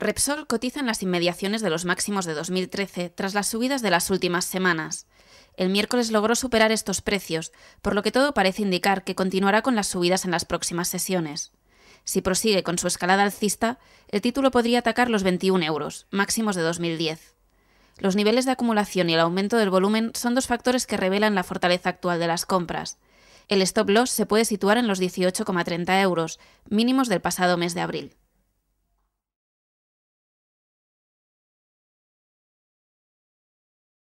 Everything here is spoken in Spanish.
Repsol cotiza en las inmediaciones de los máximos de 2013 tras las subidas de las últimas semanas. El miércoles logró superar estos precios, por lo que todo parece indicar que continuará con las subidas en las próximas sesiones. Si prosigue con su escalada alcista, el título podría atacar los 21 euros, máximos de 2010. Los niveles de acumulación y el aumento del volumen son dos factores que revelan la fortaleza actual de las compras. El stop loss se puede situar en los 18,30 euros, mínimos del pasado mes de abril.